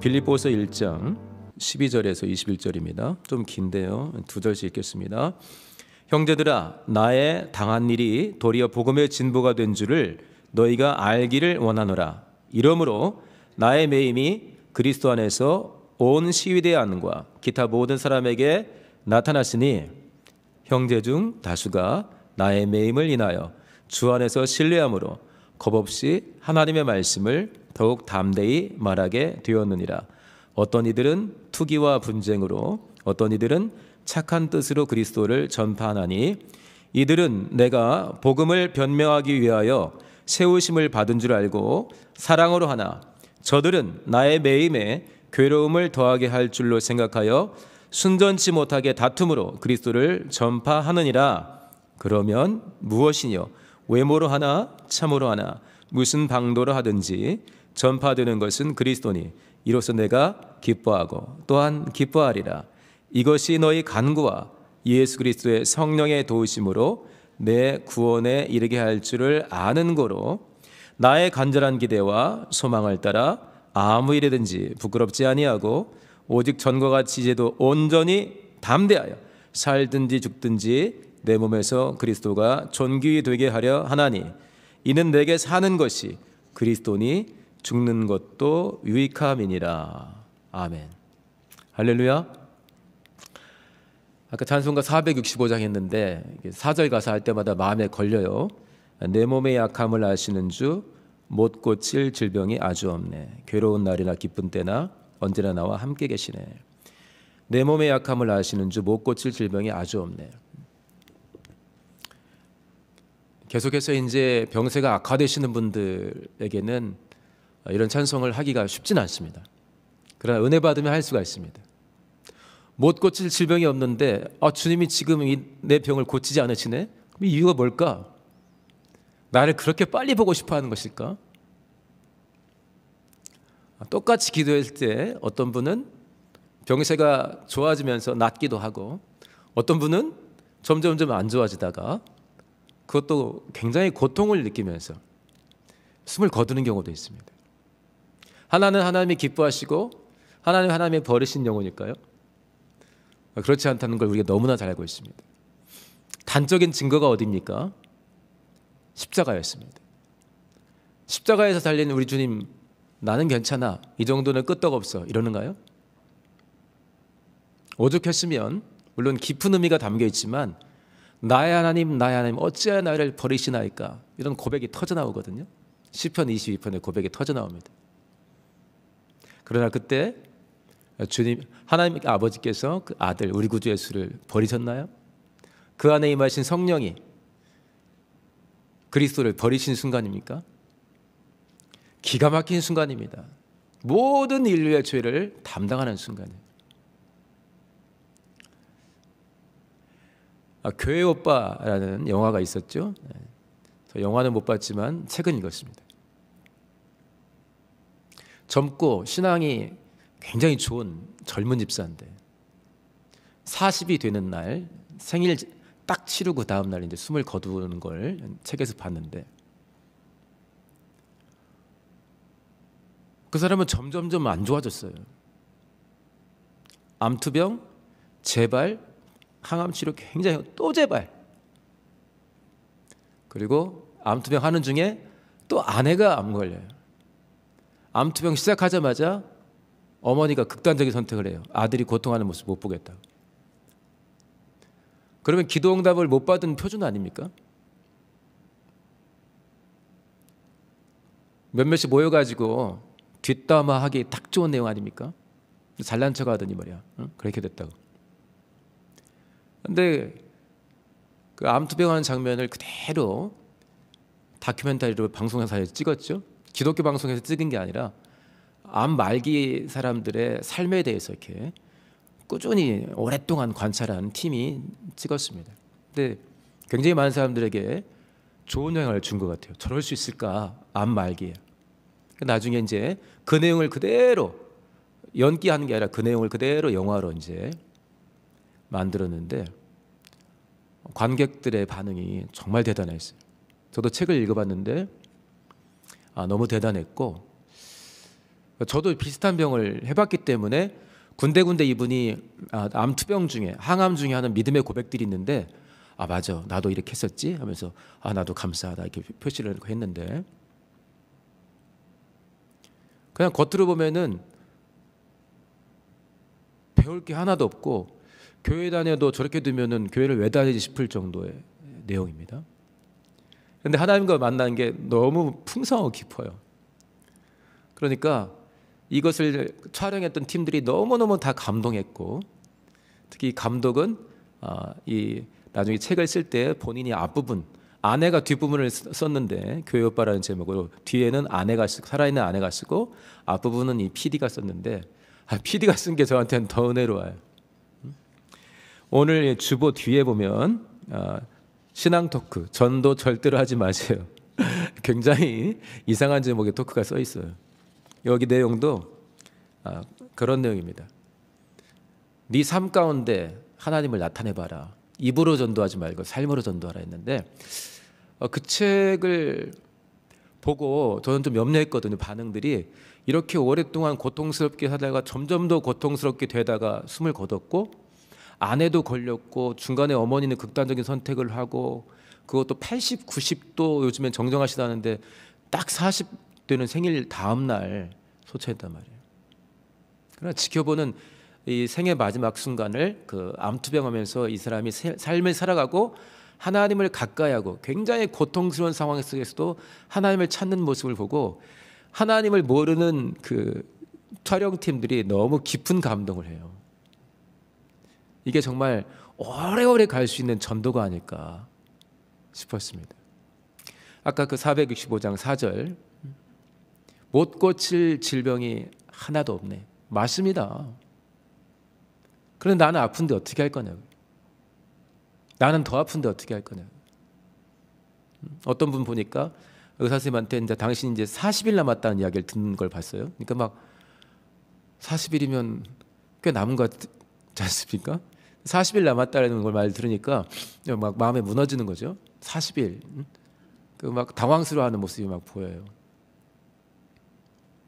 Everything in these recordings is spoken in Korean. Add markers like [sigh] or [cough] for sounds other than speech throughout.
빌립보서 1장 12절에서 21절입니다. 좀 긴데요. 두 절씩 읽겠습니다. 형제들아 나의 당한 일이 도리어 복음의 진보가 된 줄을 너희가 알기를 원하노라. 이러므로 나의 매임이 그리스도 안에서 온 시위대안과 기타 모든 사람에게 나타났으니 형제 중 다수가 나의 매임을 인하여 주 안에서 신뢰함으로 겁없이 하나님의 말씀을 더욱 담대히 말하게 되었느니라. 어떤 이들은 투기와 분쟁으로 어떤 이들은 착한 뜻으로 그리스도를 전파하니 이들은 내가 복음을 변명하기 위하여 세우심을 받은 줄 알고 사랑으로 하나 저들은 나의 매임에 괴로움을 더하게 할 줄로 생각하여 순전치 못하게 다툼으로 그리스도를 전파하느니라 그러면 무엇이뇨 외모로 하나 참으로 하나 무슨 방도로 하든지 전파되는 것은 그리스도니 이로써 내가 기뻐하고 또한 기뻐하리라. 이것이 너희 간구와 예수 그리스도의 성령의 도우심으로 내 구원에 이르게 할 줄을 아는 고로 나의 간절한 기대와 소망을 따라 아무 일에든지 부끄럽지 아니하고 오직 전과 같이 제도 온전히 담대하여 살든지 죽든지 내 몸에서 그리스도가 존귀 되게 하려 하나니 이는 내게 사는 것이 그리스도니 죽는 것도 유익함이니라. 아멘. 할렐루야. 아까 찬송가 465장 했는데 4절 가사 할 때마다 마음에 걸려요. 내 몸의 약함을 아시는 주 못 고칠 질병이 아주 없네. 괴로운 날이나 기쁜 때나 언제나 나와 함께 계시네. 내 몸의 약함을 아시는 주 못 고칠 질병이 아주 없네. 계속해서 이제 병세가 악화되시는 분들에게는 이런 찬송을 하기가 쉽진 않습니다. 그러나 은혜 받으면 할 수가 있습니다. 못 고칠 질병이 없는데 아, 주님이 지금 내 병을 고치지 않으시네? 이 이유가 뭘까? 나를 그렇게 빨리 보고 싶어 하는 것일까? 아, 똑같이 기도할 때 어떤 분은 병세가 좋아지면서 낫기도 하고 어떤 분은 점점점 안 좋아지다가 그것도 굉장히 고통을 느끼면서 숨을 거두는 경우도 있습니다. 하나는 하나님이 기뻐하시고 하나님 하나님이 버리신 영혼일까요? 그렇지 않다는 걸 우리가 너무나 잘 알고 있습니다. 단적인 증거가 어디입니까? 십자가였습니다. 십자가에서 달린 우리 주님 나는 괜찮아 이 정도는 끄떡없어 이러는가요? 오죽했으면 물론 깊은 의미가 담겨 있지만 나의 하나님 나의 하나님 어찌하여 나를 버리시나이까 이런 고백이 터져 나오거든요. 시편 22편의 고백이 터져 나옵니다. 그러나 그때 주님 하나님 아버지께서 그 아들 우리 구주 예수를 버리셨나요? 그 안에 임하신 성령이 그리스도를 버리신 순간입니까? 기가 막힌 순간입니다. 모든 인류의 죄를 담당하는 순간이에요. 아, 교회 오빠라는 영화가 있었죠. 네. 저 영화는 못 봤지만 책은 읽었습니다. 젊고 신앙이 굉장히 좋은 젊은 집사인데 40이 되는 날 생일 딱 치르고 다음 날 이제 숨을 거두는 걸 책에서 봤는데 그 사람은 점점점 안 좋아졌어요. 암투병, 재발, 항암 치료 굉장히 또 재발. 그리고 암투병 하는 중에 또 아내가 암 걸려요. 암투병 시작하자마자 어머니가 극단적인 선택을 해요. 아들이 고통하는 모습 못 보겠다. 그러면 기도 응답을 못 받은 표준 아닙니까? 몇몇이 모여가지고 뒷담화하기 딱 좋은 내용 아닙니까? 잘난 척 하더니 말이야. 응? 그렇게 됐다고. 근데 그 암투병하는 장면을 그대로 다큐멘터리로 방송사에 서 찍었죠. 기독교 방송에서 찍은 게 아니라 암 말기 사람들의 삶에 대해서 이렇게 꾸준히 오랫동안 관찰한 팀이 찍었습니다. 근데 굉장히 많은 사람들에게 좋은 영향을 준 것 같아요. 저럴 수 있을까? 암 말기에. 나중에 이제 그 내용을 그대로 연기하는 게 아니라 그 내용을 그대로 영화로 이제 만들었는데 관객들의 반응이 정말 대단했어요. 저도 책을 읽어봤는데 아, 너무 대단했고 저도 비슷한 병을 해봤기 때문에 군데군데 이분이 아, 암 투병 중에 항암 중에 하는 믿음의 고백들이 있는데 아 맞아 나도 이렇게 했었지 하면서 아 나도 감사하다 이렇게 표시를 했는데 그냥 겉으로 보면은 배울 게 하나도 없고 교회 다녀도 저렇게 되면은 교회를 왜 다니지 싶을 정도의 내용입니다. 근데 하나님과 만나는 게 너무 풍성하고 깊어요. 그러니까 이것을 촬영했던 팀들이 너무너무 다 감동했고 특히 감독은 아, 이 나중에 책을 쓸 때 본인이 앞부분 아내가 뒷부분을 썼는데 교회 오빠라는 제목으로 뒤에는 아내가 살아있는 아내가 쓰고 앞부분은 이 PD가 썼는데 아, PD가 쓴 게 저한테는 더 은혜로워요. 음? 오늘 주보 뒤에 보면 아, 신앙 토크, 전도 절대로 하지 마세요. [laughs] 굉장히 이상한 제목의 토크가 써 있어요. 여기 내용도 아, 그런 내용입니다. 네 삶 가운데 하나님을 나타내 봐라. 입으로 전도하지 말고 삶으로 전도하라 했는데 어, 그 책을 보고 저는 좀 염려했거든요. 반응들이 이렇게 오랫동안 고통스럽게 하다가 점점 더 고통스럽게 되다가 숨을 거뒀고 아내도 걸렸고 중간에 어머니는 극단적인 선택을 하고 그것도 80, 90도 요즘엔 정정하시다는데 딱 40 되는 생일 다음 날 소체했단 말이에요. 그러나 지켜보는 이 생의 마지막 순간을 그 암투병하면서 이 사람이 삶을 살아가고 하나님을 가까이하고 굉장히 고통스러운 상황 속에서도 하나님을 찾는 모습을 보고 하나님을 모르는 그 촬영팀들이 너무 깊은 감동을 해요. 이게 정말 오래오래 갈 수 있는 전도가 아닐까 싶었습니다. 아까 그 465장 4절 못 고칠 질병이 하나도 없네. 맞습니다. 그런데 나는 아픈데 어떻게 할 거냐고. 나는 더 아픈데 어떻게 할 거냐고. 어떤 분 보니까 의사 선생님한테 이제 당신 이제 40일 남았다는 이야기를 듣는 걸 봤어요. 그러니까 막 40일이면 꽤 남은 것 같지 [laughs] 않습니까? 40일 남았다는 걸말 들으니까 막 마음에 무너지는 거죠. 40일. 그 막 당황스러워하는 모습이 막 보여요.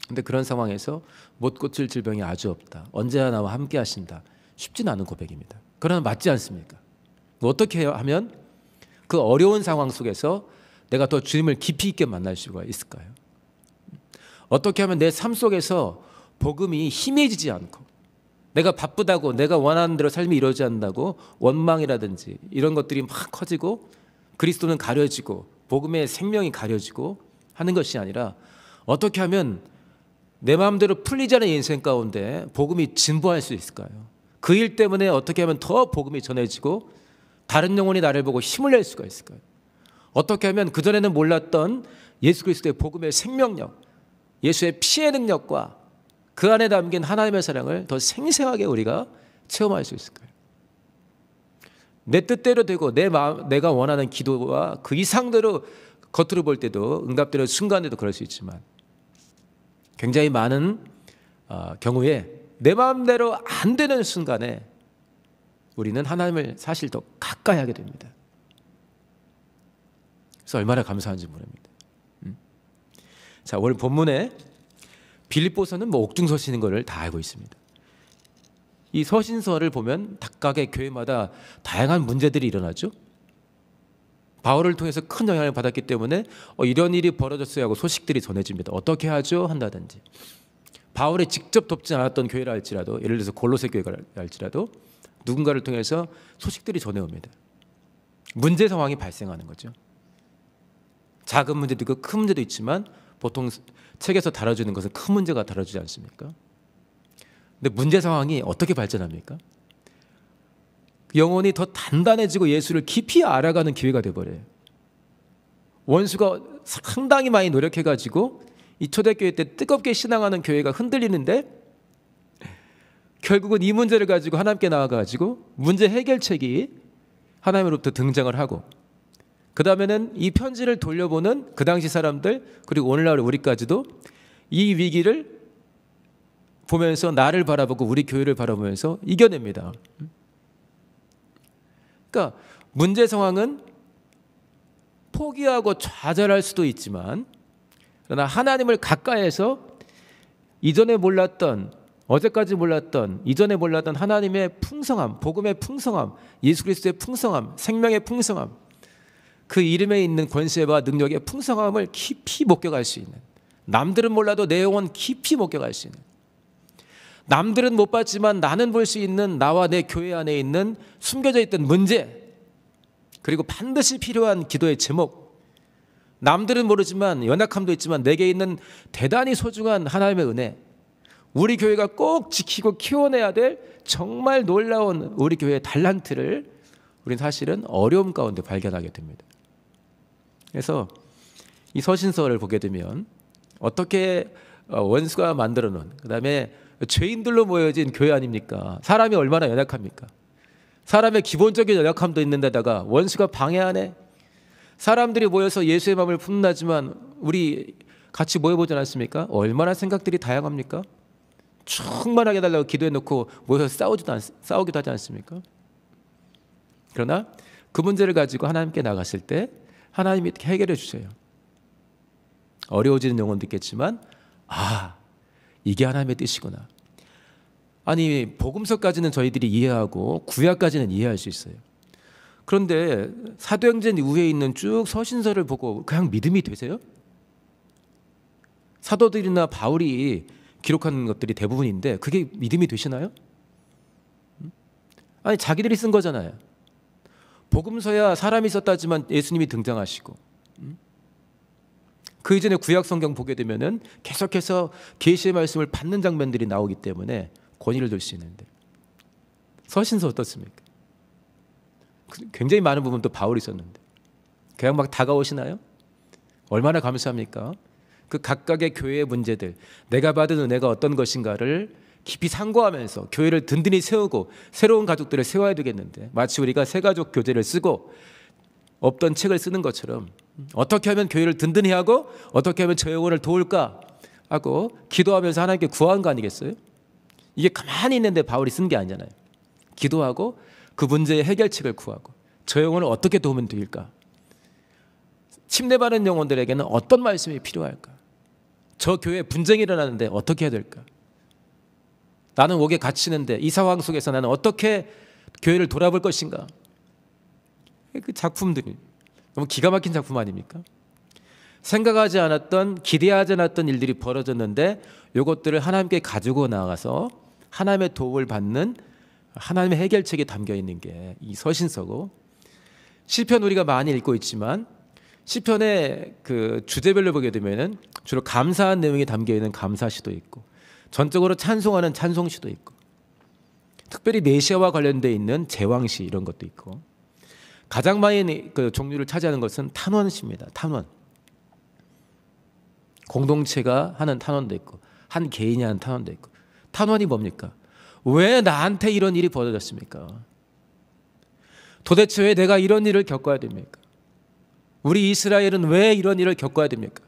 근데 그런 상황에서 못 고칠 질병이 아주 없다. 언제나 나와 함께 하신다. 쉽진 않은 고백입니다. 그러나 맞지 않습니까? 어떻게 하면 그 어려운 상황 속에서 내가 더 주님을 깊이 있게 만날 수가 있을까요? 어떻게 하면 내 삶 속에서 복음이 희미해지지 않고 내가 바쁘다고 내가 원하는 대로 삶이 이루어지지 않는다고 원망이라든지 이런 것들이 막 커지고 그리스도는 가려지고 복음의 생명이 가려지고 하는 것이 아니라 어떻게 하면 내 마음대로 풀리지 않은 인생 가운데 복음이 진보할 수 있을까요? 그 일 때문에 어떻게 하면 더 복음이 전해지고 다른 영혼이 나를 보고 힘을 낼 수가 있을까요? 어떻게 하면 그전에는 몰랐던 예수 그리스도의 복음의 생명력, 예수의 피해 능력과 그 안에 담긴 하나님의 사랑을 더 생생하게 우리가 체험할 수 있을 거예요. 내 뜻대로 되고 내 마음, 내가 원하는 기도와 그 이상대로 겉으로 볼 때도 응답되는 순간에도 그럴 수 있지만 굉장히 많은 어, 경우에 내 마음대로 안 되는 순간에 우리는 하나님을 사실 더 가까이 하게 됩니다. 그래서 얼마나 감사한지 모릅니다. 음? 자 오늘 본문에 빌립보서는 뭐 옥중 서시는 것을 다 알고 있습니다. 이 서신서를 보면 각각의 교회마다 다양한 문제들이 일어나죠. 바울을 통해서 큰 영향을 받았기 때문에 어, 이런 일이 벌어졌어요 하고 소식들이 전해집니다. 어떻게 하죠? 한다든지. 바울이 직접 돕지 않았던 교회를 할지라도 예를 들어서 골로새 교회를 할지라도 누군가를 통해서 소식들이 전해옵니다. 문제 상황이 발생하는 거죠. 작은 문제도 있고 큰 문제도 있지만 보통 책에서 다뤄주는 것은 큰 문제가 다뤄주지 않습니까? 근데 문제 상황이 어떻게 발전합니까? 영혼이 더 단단해지고 예수를 깊이 알아가는 기회가 돼버려요. 원수가 상당히 많이 노력해가지고 이 초대교회 때 뜨겁게 신앙하는 교회가 흔들리는데 결국은 이 문제를 가지고 하나님께 나와가지고 문제 해결책이 하나님으로부터 등장을 하고 그 다음에는 이 편지를 돌려보는 그 당시 사람들 그리고 오늘날 우리까지도 이 위기를 보면서 나를 바라보고 우리 교회를 바라보면서 이겨냅니다. 그러니까 문제 상황은 포기하고 좌절할 수도 있지만 그러나 하나님을 가까이에서 이전에 몰랐던 어제까지 몰랐던 이전에 몰랐던 하나님의 풍성함, 복음의 풍성함, 예수 그리스도의 풍성함, 생명의 풍성함 그 이름에 있는 권세와 능력의 풍성함을 깊이 목격할 수 있는 남들은 몰라도 내 영혼 깊이 목격할 수 있는 남들은 못 봤지만 나는 볼 수 있는 나와 내 교회 안에 있는 숨겨져 있던 문제 그리고 반드시 필요한 기도의 제목 남들은 모르지만 연약함도 있지만 내게 있는 대단히 소중한 하나님의 은혜 우리 교회가 꼭 지키고 키워내야 될 정말 놀라운 우리 교회의 달란트를 우리는 사실은 어려움 가운데 발견하게 됩니다. 그래서 이 서신서를 보게 되면 어떻게 어, 원수가 만들어 놓은 그다음에 죄인들로 모여진 교회 아닙니까? 사람이 얼마나 연약합니까? 사람의 기본적인 연약함도 있는데다가 원수가 방해하네. 사람들이 모여서 예수의 마음을 품나지만 우리 같이 모여보지 않았습니까? 얼마나 생각들이 다양합니까? 충만하게 달라고 기도해놓고 모여서 싸우지도 않, 싸우기도 하지 않습니까? 그러나 그 문제를 가지고 하나님께 나갔을 때 하나님이 해결해 주세요. 어려워지는 영혼도 있겠지만 아 이게 하나님의 뜻이구나. 아니 복음서까지는 저희들이 이해하고 구약까지는 이해할 수 있어요. 그런데 사도행전 이후에 있는 쭉 서신서를 보고 그냥 믿음이 되세요? 사도들이나 바울이 기록한 것들이 대부분인데 그게 믿음이 되시나요? 음? 아니 자기들이 쓴 거잖아요. 복음서야 사람이 썼다지만 예수님이 등장하시고 음? 그 이전에 구약 성경 보게 되면은 계속해서 계시의 말씀을 받는 장면들이 나오기 때문에 권위를 둘 수 있는데 서신서 어떻습니까? 그 굉장히 많은 부분도 바울이 있었는데 그냥 막 다가오시나요? 얼마나 감사합니까? 그 각각의 교회의 문제들 내가 받은 은혜가 어떤 것인가를 깊이 상고하면서 교회를 든든히 세우고 새로운 가족들을 세워야 되겠는데 마치 우리가 새 가족 교재를 쓰고 없던 책을 쓰는 것처럼 어떻게 하면 교회를 든든히 하고 어떻게 하면 저 영혼을 도울까 하고 기도하면서 하나님께 구하는거 아니겠어요? 이게 가만히 있는데 바울이 쓴 게 아니잖아요. 기도하고 그 문제의 해결책을 구하고 저 영혼을 어떻게 도우면 될까 침대받은 영혼들에게는 어떤 말씀이 필요할까? 저 교회에 분쟁이 일어나는데 어떻게 해야 될까? 나는 옥에 갇히는데 이 상황 속에서 나는 어떻게 교회를 돌아볼 것인가? 그 작품들이 너무 기가 막힌 작품 아닙니까? 생각하지 않았던 기대하지 않았던 일들이 벌어졌는데 이것들을 하나님께 가지고 나가서 하나님의 도움을 받는 하나님의 해결책이 담겨 있는 게 이 서신서고 시편 우리가 많이 읽고 있지만 시편의 그 주제별로 보게 되면 주로 감사한 내용이 담겨 있는 감사시도 있고 전적으로 찬송하는 찬송시도 있고 특별히 메시아와 관련돼 있는 제왕시 이런 것도 있고 가장 많이 그 종류를 차지하는 것은 탄원시입니다. 탄원. 공동체가 하는 탄원도 있고 한 개인이 하는 탄원도 있고 탄원이 뭡니까? 왜 나한테 이런 일이 벌어졌습니까? 도대체 왜 내가 이런 일을 겪어야 됩니까? 우리 이스라엘은 왜 이런 일을 겪어야 됩니까?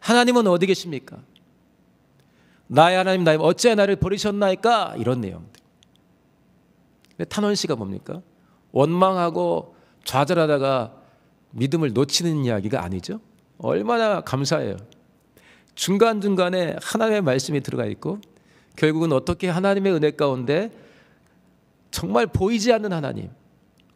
하나님은 어디 계십니까? 나의 하나님 나의 어째 나를 버리셨나이까 이런 내용들. 근데 탄원 씨가 뭡니까? 원망하고 좌절하다가 믿음을 놓치는 이야기가 아니죠. 얼마나 감사해요. 중간중간에 하나님의 말씀이 들어가 있고 결국은 어떻게 하나님의 은혜 가운데 정말 보이지 않는 하나님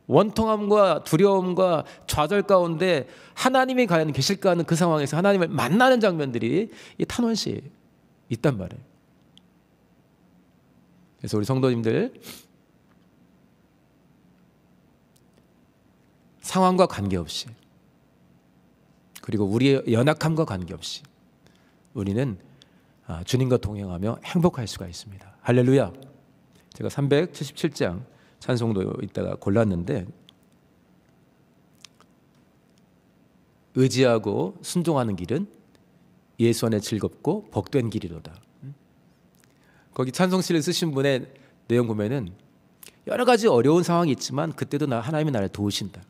원통함과 두려움과 좌절 가운데 하나님이 과연 계실까 하는 그 상황에서 하나님을 만나는 장면들이 이 탄원시예요. 있단 말이에요. 그래서 우리 성도님들 상황과 관계없이 그리고 우리의 연약함과 관계없이 우리는 아, 주님과 동행하며 행복할 수가 있습니다. 할렐루야. 제가 377장 찬송도 있다가 골랐는데 의지하고 순종하는 길은 예수 안에 즐겁고 복된 길이로다. 거기 찬송시를 쓰신 분의 내용 보면은 여러 가지 어려운 상황이 있지만 그때도 나 하나님이 나를 도우신다.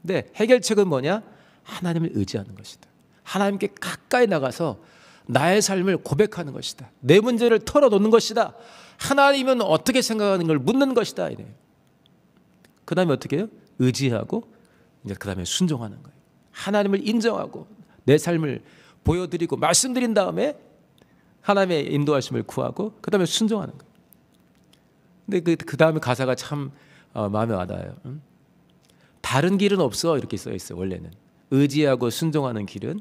근데 해결책은 뭐냐? 하나님을 의지하는 것이다. 하나님께 가까이 나가서 나의 삶을 고백하는 것이다. 내 문제를 털어놓는 것이다. 하나님은 어떻게 생각하는 걸 묻는 것이다. 이래. 그 다음에 어떻게 해요? 의지하고 이제 그 다음에 순종하는 거예요. 하나님을 인정하고 내 삶을 보여드리고 말씀드린 다음에 하나님의 인도하심을 구하고 그 다음에 순종하는 거예요. 근데 그, 그, 다음에 가사가 참 어, 마음에 와닿아요. 응? 다른 길은 없어 이렇게 써 있어요. 원래는 의지하고 순종하는 길은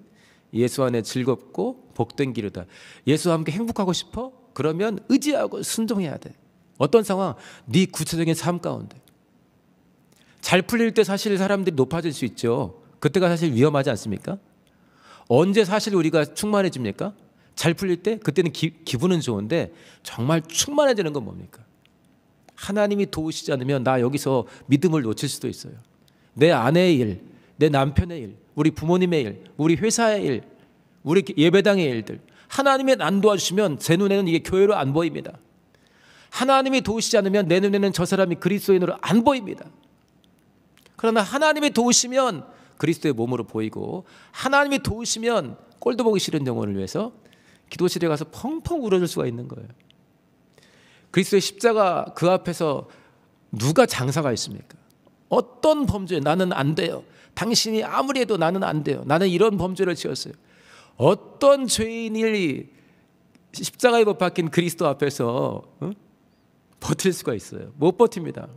예수 안에 즐겁고 복된 길이다. 예수와 함께 행복하고 싶어? 그러면 의지하고 순종해야 돼. 어떤 상황? 네 구체적인 삶 가운데. 잘 풀릴 때 사실 사람들이 높아질 수 있죠. 그때가 사실 위험하지 않습니까? 언제 사실 우리가 충만해집니까? 잘 풀릴 때 그때는 기, 기분은 좋은데 정말 충만해지는 건 뭡니까? 하나님이 도우시지 않으면 나 여기서 믿음을 놓칠 수도 있어요. 내 아내의 일, 내 남편의 일, 우리 부모님의 일, 우리 회사의 일, 우리 예배당의 일들. 하나님이 안 도와주시면 제 눈에는 이게 교회로 안 보입니다. 하나님이 도우시지 않으면 내 눈에는 저 사람이 그리스도인으로 안 보입니다. 그러나 하나님이 도우시면 그리스도의 몸으로 보이고 하나님이 도우시면 꼴도 보기 싫은 영혼을 위해서 기도실에 가서 펑펑 울어줄 수가 있는 거예요. 그리스도의 십자가 그 앞에서 누가 장사가 있습니까? 어떤 범죄 나는 안 돼요. 당신이 아무리 해도 나는 안 돼요. 나는 이런 범죄를 지었어요. 어떤 죄인이 십자가에 못 박힌 그리스도 앞에서 응? 버틸 수가 있어요. 못 버팁니다.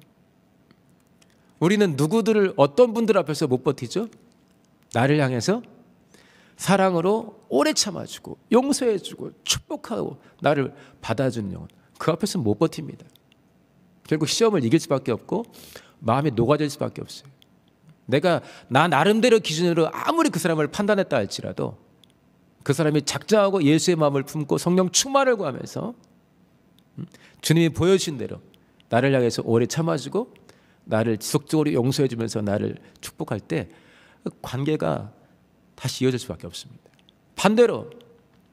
우리는 누구들을 어떤 분들 앞에서 못 버티죠? 나를 향해서 사랑으로 오래 참아주고 용서해주고 축복하고 나를 받아주는 영혼 그 앞에서 못 버팁니다. 결국 시험을 이길 수밖에 없고 마음이 녹아질 수밖에 없어요. 내가 나 나름대로 기준으로 아무리 그 사람을 판단했다 할지라도 그 사람이 작정하고 예수의 마음을 품고 성령 충만을 구하면서 음, 주님이 보여주신 대로 나를 향해서 오래 참아주고 나를 지속적으로 용서해 주면서 나를 축복할 때 그 관계가 다시 이어질 수밖에 없습니다. 반대로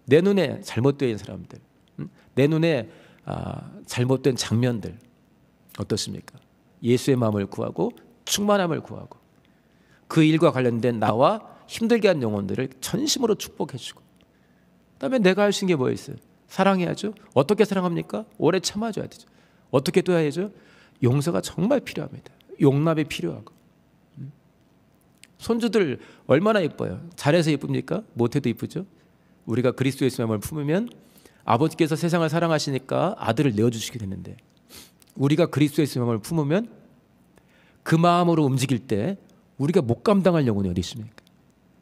내 눈에 잘못된 사람들, 음? 내 눈에 아, 잘못된 장면들 어떻습니까? 예수의 마음을 구하고 충만함을 구하고 그 일과 관련된 나와 힘들게 한 영혼들을 전심으로 축복해주고 그다음에 내가 할 수 있는 게 뭐였어요? 사랑해야죠. 어떻게 사랑합니까? 오래 참아줘야 되죠. 어떻게 둬야 되죠? 용서가 정말 필요합니다. 용납이 필요하고. 음. 손주들 얼마나 예뻐요. 잘해서 예쁩니까? 못해도 예쁘죠. 우리가 그리스도의 마음을 품으면 아버지께서 세상을 사랑하시니까 아들을 내어주시게 되는데 우리가 그리스도의 마음을 품으면 그 마음으로 움직일 때 우리가 못 감당할 영혼이 어디 있습니까?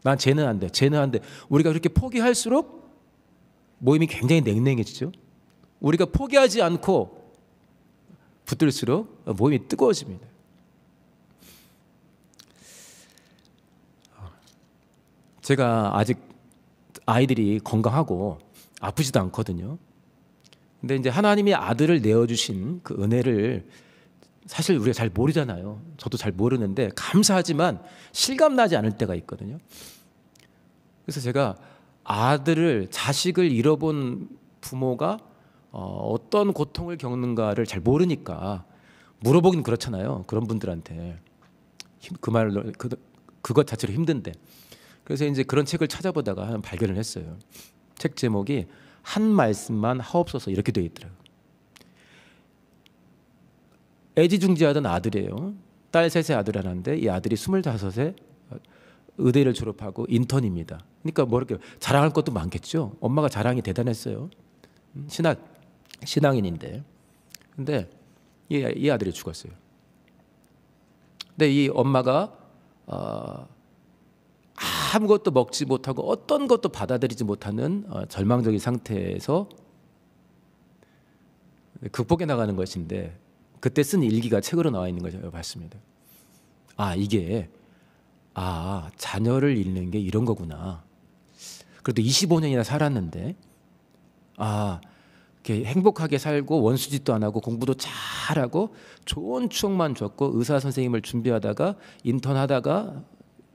난 쟤는 안 돼, 쟤는 안 돼. 우리가 그렇게 포기할수록 모임이 굉장히 냉랭해지죠. 우리가 포기하지 않고 붙들수록 몸이 뜨거워집니다. 제가 아직 아이들이 건강하고 아프지도 않거든요. 근데 이제 하나님이 아들을 내어주신 그 은혜를 사실 우리가 잘 모르잖아요. 저도 잘 모르는데 감사하지만 실감나지 않을 때가 있거든요. 그래서 제가 아들을 자식을 잃어본 부모가 어, 어떤 고통을 겪는가를 잘 모르니까 물어보긴 그렇잖아요. 그런 분들한테 그 말을 그, 그것 자체로 힘든데 그래서 이제 그런 책을 찾아보다가 한 발견을 했어요. 책 제목이 한 말씀만 하옵소서 이렇게 되어 있더라고요. 애지중지하던 아들이에요. 딸 셋의 아들 하나인데 이 아들이 스물다섯에 의대를 졸업하고 인턴입니다. 그러니까 뭐 이렇게 자랑할 것도 많겠죠. 엄마가 자랑이 대단했어요. 음, 신학 신앙인인데 근데 이, 이 아들이 죽었어요. 근데 이 엄마가 어, 아무것도 먹지 못하고 어떤 것도 받아들이지 못하는 어, 절망적인 상태에서 극복해 나가는 것인데 그때 쓴 일기가 책으로 나와 있는 거죠. 봤습니다. 아 이게 아 자녀를 잃는 게 이런 거구나. 그래도 25년이나 살았는데 아 이렇게 행복하게 살고 원수짓도 안 하고 공부도 잘하고 좋은 추억만 줬고 의사 선생님을 준비하다가 인턴 하다가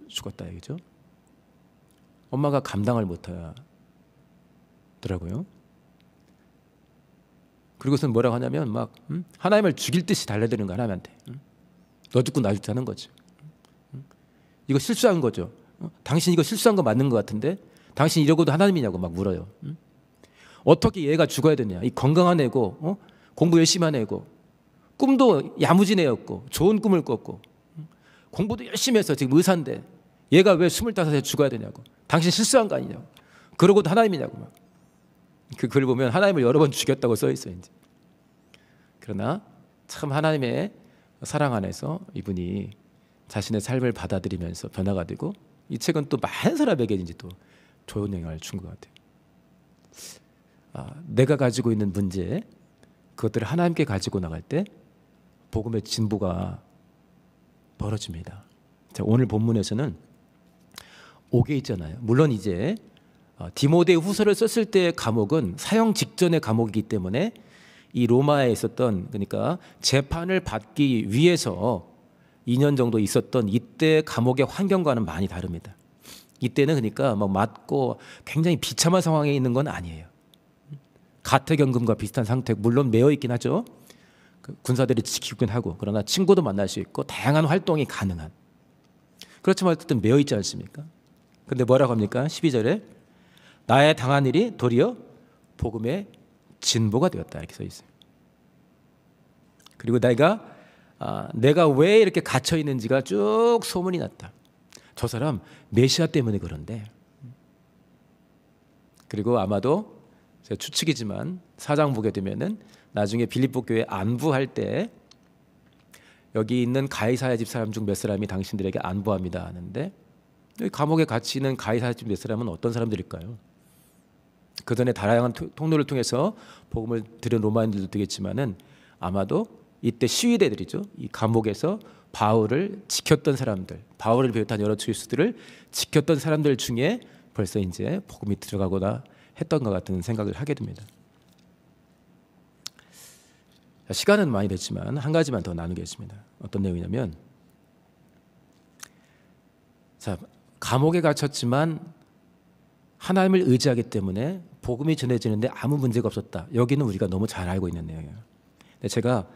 죽었다 이죠. 엄마가 감당을 못하더라고요. 그리고선 뭐라고 하냐면 막 음? 하나님을 죽일 듯이 달려드는 거 하나님한테. 음? 너 죽고 나 죽자는 거죠. 이거 실수한 거죠. 어? 당신 이거 실수한 거 맞는 것 같은데 당신 이러고도 하나님이냐고 막 물어요. 음? 어떻게 얘가 죽어야 되냐. 이 건강한 애고, 어? 공부 열심히 한 애고, 꿈도 야무진 애였고, 좋은 꿈을 꿨고, 공부도 열심히 해서 지금 의사인데, 얘가 왜 25에 죽어야 되냐고. 당신 실수한 거 아니냐고. 그러고도 하나님이냐고. 막. 그 글을 보면 하나님을 여러 번 죽였다고 써 있어요. 이제. 그러나 참 하나님의 사랑 안에서 이분이 자신의 삶을 받아들이면서 변화가 되고 이 책은 또 많은 사람에게 이제 또 좋은 영향을 준 것 같아요. 아, 내가 가지고 있는 문제 그것들을 하나님께 가지고 나갈 때 복음의 진보가 벌어집니다. 자, 오늘 본문에서는 옥에 있잖아요. 물론 이제 어, 디모데 후서를 썼을 때의 감옥은 사형 직전의 감옥이기 때문에 이 로마에 있었던 그러니까 재판을 받기 위해서 2년 정도 있었던 이때 감옥의 환경과는 많이 다릅니다. 이때는 그러니까 막 뭐 맞고 굉장히 비참한 상황에 있는 건 아니에요. 가택연금과 비슷한 상태 물론 매여 있긴 하죠. 그 군사들이 지키긴 하고 그러나 친구도 만날 수 있고 다양한 활동이 가능한 그렇지만 어쨌든 매여 있지 않습니까? 근데 뭐라고 합니까? 12절에 나의 당한 일이 도리어 복음의 진보가 되었다 이렇게 써 있어요. 그리고 내가 아, 내가 왜 이렇게 갇혀 있는지가 쭉 소문이 났다. 저 사람 메시아 때문에 그런데 그리고 아마도 제가 추측이지만 사장 보게 되면은 나중에 빌립보 교회 안부할 때 여기 있는 가이사야 집 사람 중 몇 사람이 당신들에게 안부합니다 하는데 감옥에 갇히 있는 가이사야 집 몇 사람은 어떤 사람들일까요? 그 전에 다양한 통로를 통해서 복음을 들은 로마인들도 되겠지만은 아마도 이때 시위대들이죠. 이 감옥에서 바울을 지켰던 사람들, 바울을 비롯한 여러 주수들을 지켰던 사람들 중에 벌써 이제 복음이 들어가거나 했던 것 같은 생각을 하게 됩니다. 시간은 많이 됐지만 한 가지만 더 나누겠습니다. 어떤 내용이냐면 자 감옥에 갇혔지만 하나님을 의지하기 때문에 복음이 전해지는데 아무 문제가 없었다. 여기는 우리가 너무 잘 알고 있는 내용이에요. 근데 제가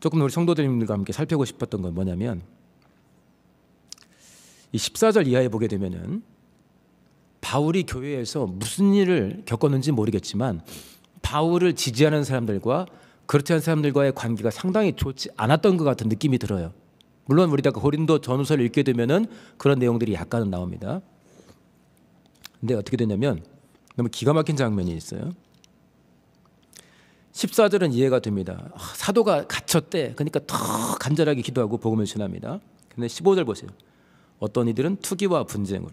조금 우리 성도들님들과 함께 살펴보고 싶었던 건 뭐냐면 이 14절 이하에 보게 되면은 바울이 교회에서 무슨 일을 겪었는지 모르겠지만 바울을 지지하는 사람들과 그렇지 않은 사람들과의 관계가 상당히 좋지 않았던 것 같은 느낌이 들어요. 물론 우리가 그 고린도 전후서를 읽게 되면은 그런 내용들이 약간은 나옵니다. 근데 어떻게 되냐면 너무 기가 막힌 장면이 있어요. 14절은 이해가 됩니다. 아, 사도가 갇혔대. 그러니까 더 간절하게 기도하고 복음을 전합니다. 근데 15절 보세요. 어떤 이들은 투기와 분쟁으로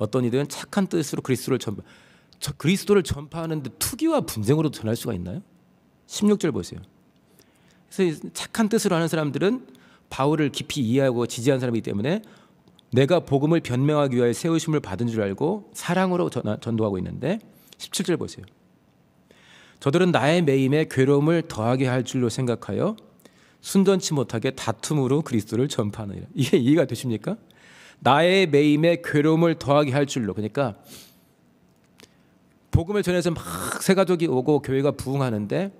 어떤 이들은 착한 뜻으로 그리스도를 전파 그리스도를 전파하는데 투기와 분쟁으로 전할 수가 있나요? 16절 보세요. 그래서 착한 뜻으로 하는 사람들은 바울을 깊이 이해하고 지지한 사람이기 때문에 내가 복음을 변명하기 위하 세우심을 받은 줄 알고 사랑으로 전도하고 있는데 17절 보세요. 저들은 나의 매임에 괴로움을 더하게 할 줄로 생각하여 순전치 못하게 다툼으로 그리스도를 전파하느니라. 이게 이해가 되십니까? 나의 매임에 괴로움을 더하게 할 줄로. 그러니까 복음을 전해서 막 새 가족이 오고 교회가 부흥하는데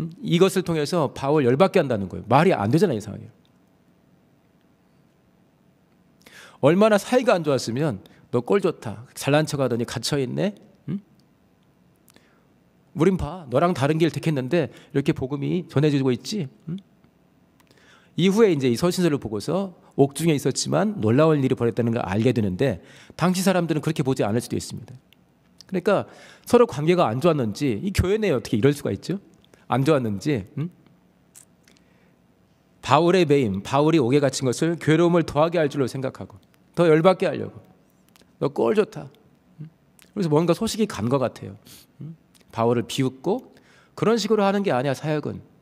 음, 이것을 통해서 바울 열받게 한다는 거예요. 말이 안 되잖아요, 이상황이 얼마나 사이가 안 좋았으면 너 꼴 좋다. 잘난 척하더니 갇혀 있네. 응? 음? 우린 봐. 너랑 다른 길 택했는데 이렇게 복음이 전해지고 있지. 응? 음? 이후에 이제 이 서신서를 보고서 옥중에 있었지만 놀라운 일이 벌였다는 걸 알게 되는데 당시 사람들은 그렇게 보지 않을 수도 있습니다. 그러니까 서로 관계가 안 좋았는지 이 교회 내에 어떻게 이럴 수가 있죠? 안 좋았는지 음? 바울의 매임, 바울이 옥에 갇힌 것을 괴로움을 더하게 할 줄로 생각하고 더 열받게 하려고 너 꼴 좋다. 음? 그래서 뭔가 소식이 간 것 같아요. 음? 바울을 비웃고 그런 식으로 하는 게 아니야 사역은.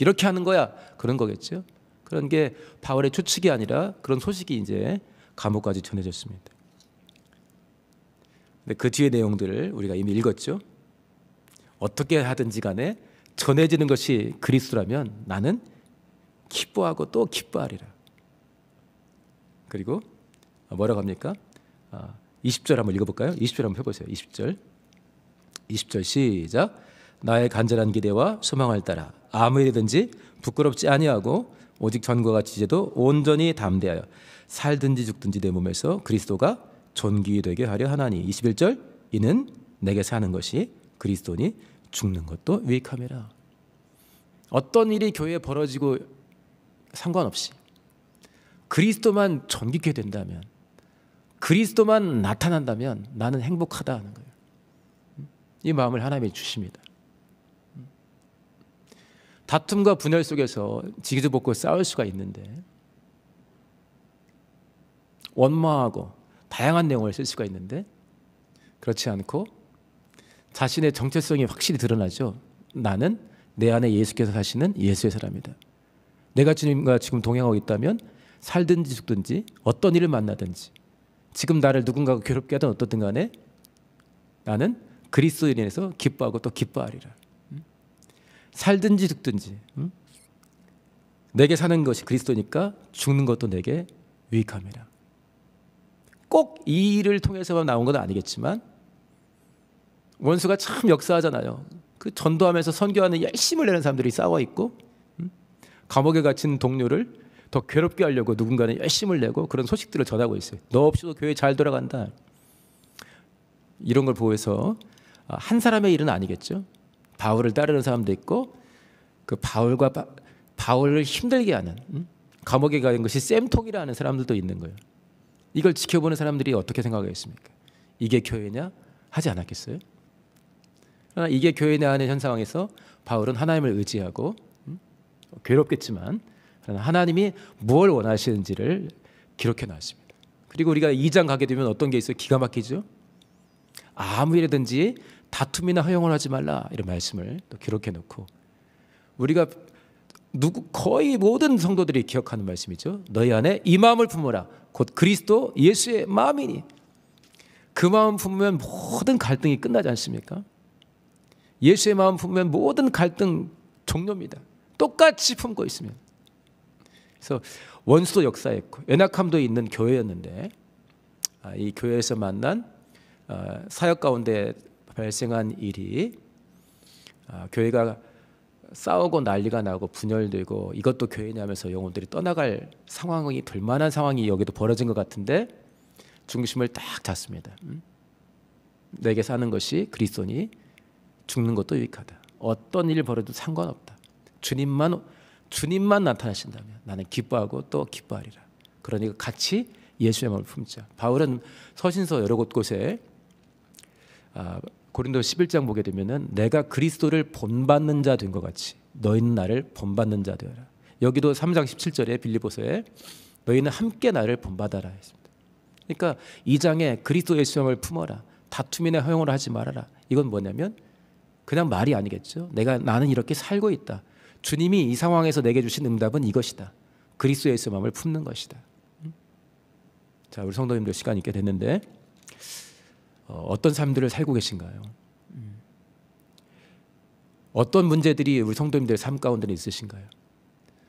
이렇게 하는 거야 그런 거겠죠. 그런 게 바울의 추측이 아니라 그런 소식이 이제 감옥까지 전해졌습니다. 근데 그 뒤의 내용들을 우리가 이미 읽었죠. 어떻게 하든지 간에 전해지는 것이 그리스도라면 나는 기뻐하고 또 기뻐하리라. 그리고 뭐라고 합니까? 20절 아, 한번 읽어볼까요? 20절 한번 해보세요. 20절. 20절 시작. 나의 간절한 기대와 소망을 따라 아무 일이든지 부끄럽지 아니하고 오직 전과 같이 제도 온전히 담대하여 살든지 죽든지 내 몸에서 그리스도가 존귀 되게 하려 하나니 21절 이는 내게 사는 것이 그리스도니 죽는 것도 유익함이라 어떤 일이 교회에 벌어지고 상관없이 그리스도만 존귀케 된다면 그리스도만 나타난다면 나는 행복하다 하는 거예요. 이 마음을 하나님이 주십니다. 다툼과 분열 속에서 지기도 벗고 싸울 수가 있는데 원망하고 다양한 내용을 쓸 수가 있는데 그렇지 않고 자신의 정체성이 확실히 드러나죠. 나는 내 안에 예수께서 사시는 예수의 사람이다. 내가 주님과 지금 동행하고 있다면 살든지 죽든지 어떤 일을 만나든지 지금 나를 누군가가 괴롭게 하든 어떻든 간에 나는 그리스도인에서 기뻐하고 또 기뻐하리라. 살든지 죽든지 응? 내게 사는 것이 그리스도니까 죽는 것도 내게 유익함이라. 꼭 이 일을 통해서만 나온 건 아니겠지만 원수가 참 역사하잖아요. 그 전도하면서 선교하는 열심을 내는 사람들이 싸워 있고 응? 감옥에 갇힌 동료를 더 괴롭게 하려고 누군가는 열심을 내고 그런 소식들을 전하고 있어요. 너 없이도 교회 잘 돌아간다. 이런 걸 보고서 아, 한 사람의 일은 아니겠죠. 바울을 따르는 사람도 있고 그 바울과 바, 울을 힘들게 하는 음? 감옥에 가는 것이 쌤통이라는 사람들도 있는 거예요. 이걸 지켜보는 사람들이 어떻게 생각하겠습니까? 이게 교회냐? 하지 않았겠어요? 그러나 이게 교회냐 하는 현 상황에서 바울은 하나님을 의지하고 음? 괴롭겠지만 그러나 하나님이 무엇을 원하시는지를 기록해 놨습니다. 그리고 우리가 2장 가게 되면 어떤 게 있어요? 기가 막히죠? 아무 일이든지 다툼이나 허용을 하지 말라 이런 말씀을 또 기록해 놓고 우리가 누구 거의 모든 성도들이 기억하는 말씀이죠. 너희 안에 이 마음을 품어라. 곧 그리스도 예수의 마음이니. 그 마음 품으면 모든 갈등이 끝나지 않습니까? 예수의 마음 품으면 모든 갈등 종료입니다. 똑같이 품고 있으면. 그래서 원수도 역사했고 연약함도 있는 교회였는데 아, 이 교회에서 만난 아, 사역 가운데 발생한 일이 아, 교회가 싸우고 난리가 나고 분열되고 이것도 교회냐면서 영혼들이 떠나갈 상황이 될 만한 상황이 여기도 벌어진 것 같은데 중심을 딱 잡습니다. 음? 내게 사는 것이 그리스도니 죽는 것도 유익하다. 어떤 일 벌어도 상관없다. 주님만 주님만 나타나신다면 나는 기뻐하고 또 기뻐하리라. 그러니까 같이 예수의 마을 품자. 바울은 서신서 여러 곳곳에 아, 고린도 11장 보게 되면은 내가 그리스도를 본받는 자 된 것 같이 너희는 나를 본받는 자 되어라. 여기도 3장 17절에 빌리보서에 너희는 함께 나를 본받아라 했습니다. 그러니까 2장에 그리스도의 시험을 품어라. 다툼이나 허용을 하지 말아라. 이건 뭐냐면 그냥 말이 아니겠죠. 내가 나는 이렇게 살고 있다. 주님이 이 상황에서 내게 주신 응답은 이것이다. 그리스도의 시험을 품는 것이다. 음? 자, 우리 성도님들 시간 있게 됐는데 어, 어떤 삶들을 살고 계신가요? 어떤 문제들이 우리 성도님들 삶 가운데 있으신가요?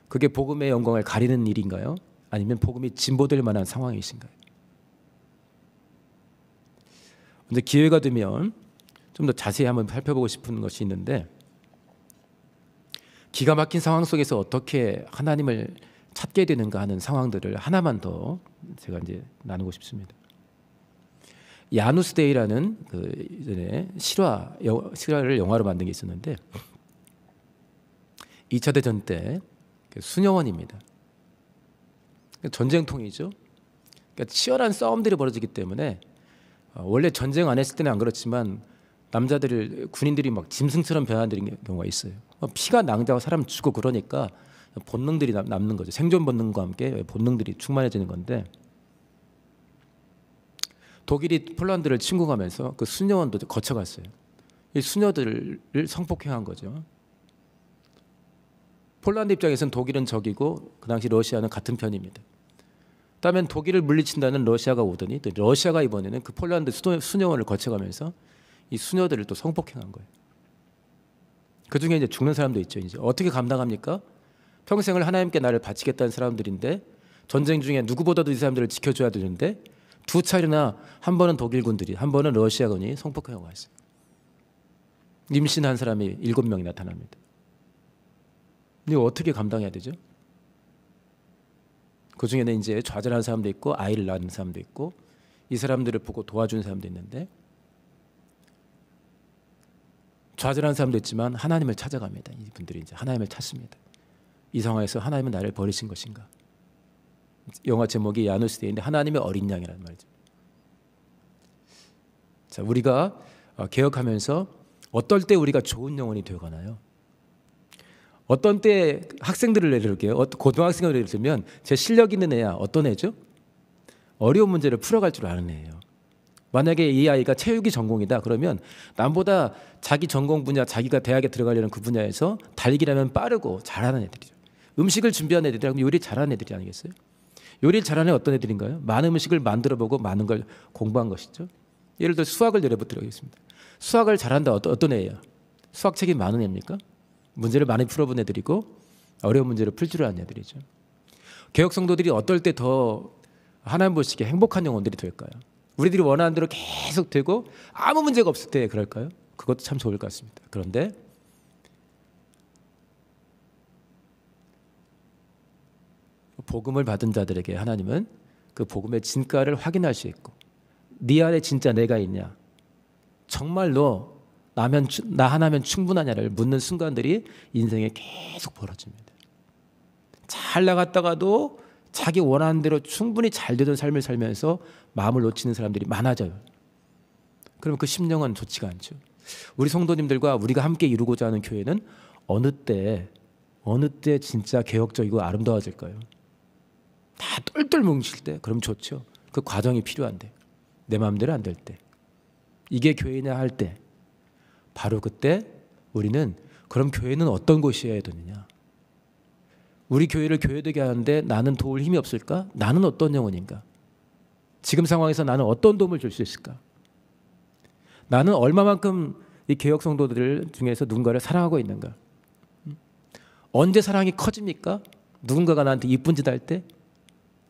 그게 복음의 영광을 가리는 일인가요? 아니면 복음이 진보될 만한 상황이신가요? 근데 기회가 되면 좀 더 자세히 한번 살펴보고 싶은 것이 있는데 기가 막힌 상황 속에서 어떻게 하나님을 찾게 되는가 하는 상황들을 하나만 더 제가 이제 나누고 싶습니다. 야누스데이라는 그 이전에 실화 여, 실화를 영화로 만든 게 있었는데 2차 대전 때 수녀원입니다. 그 그러니까 전쟁통이죠. 그러니까 치열한 싸움들이 벌어지기 때문에 어, 원래 전쟁 안 했을 때는 안 그렇지만 남자들을 군인들이 막 짐승처럼 변화되는 경우가 있어요. 뭐 피가 낭자고 사람 죽고 그러니까 본능들이 남, 는 거죠. 생존 본능과 함께 본능들이 충만해지는 건데 독일이 폴란드를 침공하면서 그 수녀원도 거쳐갔어요. 이 수녀들을 성폭행한 거죠. 폴란드 입장에서는 독일은 적이고 그 당시 러시아는 같은 편입니다. 다음엔 독일을 물리친다는 러시아가 오더니 또 러시아가 이번에는 그 폴란드 수녀원을 거쳐가면서 이 수녀들을 또 성폭행한 거예요. 그 중에 이제 죽는 사람도 있죠. 이제 어떻게 감당합니까? 평생을 하나님께 나를 바치겠다는 사람들인데 전쟁 중에 누구보다도 이 사람들을 지켜줘야 되는데 두 차례나 한 번은 독일군들이 한 번은 러시아군이 성폭행하고 왔어요. 임신한 사람이 일곱 명이 나타납니다. 근데 어떻게 감당해야 되죠? 그 중에는 이제 좌절하 사람도 있고 아이를 낳은 사람도 있고 이 사람들을 보고 도와주 사람도 있는데 좌절하 사람도 있지만 하나님을 찾아갑니다. 이분들이 이제 하나님을 찾습니다. 이 상황에서 하나님은 나를 버리신 것인가? 영화 제목이 야누스데인데 하나님의 어린 양이란 말이죠. 자, 우리가 어, 개혁하면서 어떨 때 우리가 좋은 영혼이 되어나요 어떤 때 학생들을 예를 들게요. 어, 고등학생을 예를 들면 제 실력 있는 애야 어떤 애죠? 어려운 문제를 풀어갈 줄 아는 애예요. 만약에 이 아이가 체육이 전공이다 그러면 남보다 자기 전공 분야 자기가 대학에 들어가려는 그 분야에서 달리기라면 빠르고 잘하는 애들이죠. 음식을 준비하는 애들이랑 요리 잘하는 애들이 아니겠어요? 요리를 잘하는 어떤 애들인가요? 많은 음식을 만들어보고 많은 걸 공부한 것이죠. 예를 들어 수학을 내려보도록하겠습니다 수학을 잘한다 어떤, 어떤 애예요? 수학책이 많은 애입니까? 문제를 많이 풀어본 애들이고 어려운 문제를 풀 줄 아는 애들이죠. 개혁 성도들이 어떨 때 더 하나님 보시기에 행복한 영혼들이 될까요? 우리들이 원하는 대로 계속 되고 아무 문제가 없을 때 그럴까요? 그것도 참 좋을 것 같습니다. 그런데 복음을 받은 자들에게 하나님은 그 복음의 진가를 확인할 수 있고 네 안에 진짜 내가 있냐 정말로 나면 나 하나면 충분하냐를 묻는 순간들이 인생에 계속 벌어집니다. 잘 나갔다가도 자기 원하는 대로 충분히 잘 되던 삶을 살면서 마음을 놓치는 사람들이 많아져요. 그럼 그 심령은 좋지가 않죠. 우리 성도님들과 우리가 함께 이루고자 하는 교회는 어느 때 어느 때 진짜 개혁적이고 아름다워질까요? 다 똘똘 뭉칠 때 그럼 좋죠. 그 과정이 필요한데 내 마음대로 안 될때 이게 교회냐 할때 바로 그때 우리는 그럼 교회는 어떤 곳이어야 되느냐 우리 교회를 교회되게 하는데 나는 도울 힘이 없을까? 나는 어떤 영혼인가? 지금 상황에서 나는 어떤 도움을 줄 수 있을까? 나는 얼마만큼 이 개혁 성도들 중에서 누군가를 사랑하고 있는가? 음? 언제 사랑이 커집니까? 누군가가 나한테 이쁜 짓 할 때?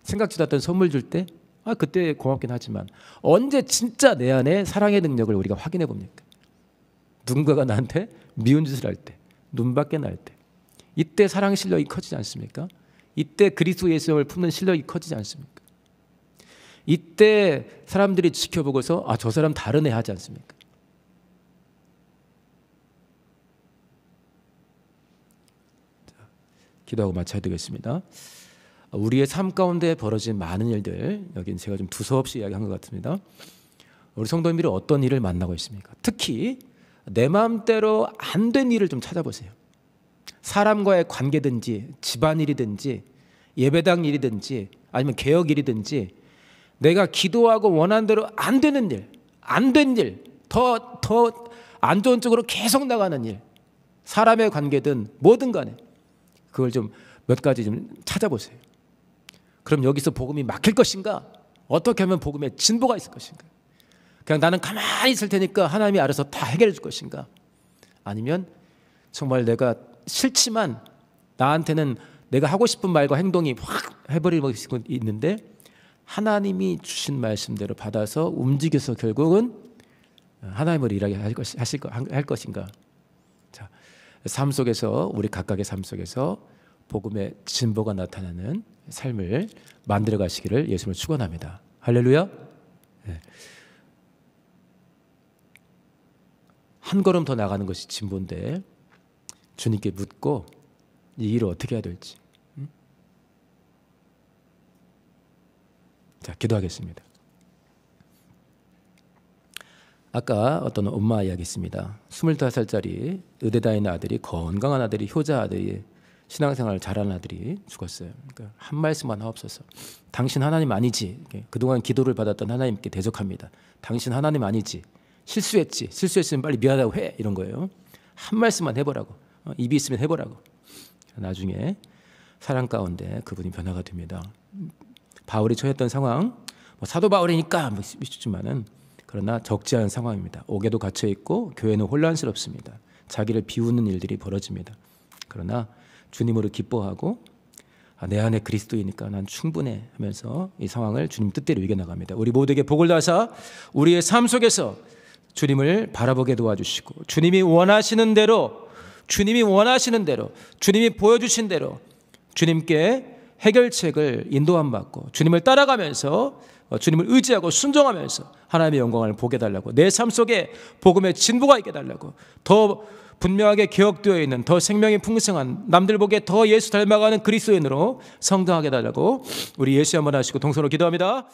생각지도 않던 선물 줄 때, 아, 그때 고맙긴 하지만 언제 진짜 내 안에 사랑의 능력을 우리가 확인해 봅니까? 누군가가 나한테 미운 짓을 할 때, 눈밖에 날 때, 이때 사랑 실력이 커지지 않습니까? 이때 그리스도 예수님을 품는 실력이 커지지 않습니까? 이때 사람들이 지켜보고서 아, 저 사람 다른 애 하지 않습니까? 기도하고 마쳐야 되겠습니다. 우리의 삶 가운데 벌어진 많은 일들 여긴 제가 좀 두서없이 이야기한 것 같습니다. 우리 성도님들이 어떤 일을 만나고 있습니까? 특히 내 마음대로 안 된 일을 좀 찾아보세요. 사람과의 관계든지 집안일이든지 예배당 일이든지 아니면 개혁 일이든지 내가 기도하고 원한 대로 안 되는 일, 안 된 일, 더 더 안 좋은 쪽으로 계속 나가는 일, 사람의 관계든 뭐든 간에 그걸 좀 몇 가지 좀 찾아보세요. 그럼 여기서 복음이 막힐 것인가? 어떻게 하면 복음에 진보가 있을 것인가? 그냥 나는 가만히 있을 테니까 하나님이 알아서 다 해결해 줄 것인가? 아니면 정말 내가 싫지만 나한테는 내가 하고 싶은 말과 행동이 확 해버리고 있는데 하나님이 주신 말씀대로 받아서 움직여서 결국은 하나님을 일하게 할, 것, 하실, 할 것인가? 자, 삶 속에서 우리 각각의 삶 속에서 복음의 진보가 나타나는 삶을 만들어 가시기를 예수님을 축원합니다. 할렐루야. 예. 한 걸음 더 나가는 것이 진보인데 주님께 묻고 이 일을 어떻게 해야 될지. 음? 자, 기도하겠습니다. 아까 어떤 엄마 이야기 했습니다. 25살짜리 의대 다니는 아들이 건강한 아들이 효자 아들이 신앙생활 잘하는 아들이 죽었어요. 그러니까 한 말씀만 하옵소서. 당신 하나님 아니지. 그동안 기도를 받았던 하나님께 대적합니다. 당신 하나님 아니지. 실수했지. 실수했으면 빨리 미안하다고 해. 이런 거예요. 한 말씀만 해보라고. 어, 입이 있으면 해보라고. 나중에 사랑 가운데 그분이 변화가 됩니다. 바울이 처했던 상황, 뭐 사도 바울이니까 뭐 싶지만은 그러나 적지 않은 상황입니다. 옥에도 갇혀 있고 교회는 혼란스럽습니다. 자기를 비우는 일들이 벌어집니다. 그러나 주님으로 기뻐하고 아, 내 안에 그리스도이니까 난 충분해 하면서 이 상황을 주님 뜻대로 이겨나갑니다. 우리 모두에게 복을 다사 우리의 삶 속에서 주님을 바라보게 도와주시고 주님이 원하시는 대로 주님이 원하시는 대로 주님이 보여주신 대로 주님께 해결책을 인도함 받고 주님을 따라가면서 어, 주님을 의지하고 순종하면서 하나님의 영광을 보게 달라고 내 삶 속에 복음의 진보가 있게 달라고 더 분명하게 기억되어 있는 더 생명이 풍성한 남들 보기에 더 예수 닮아가는 그리스도인으로 성장하게 달라고 우리 예수 한번 하시고 동서로 기도합니다.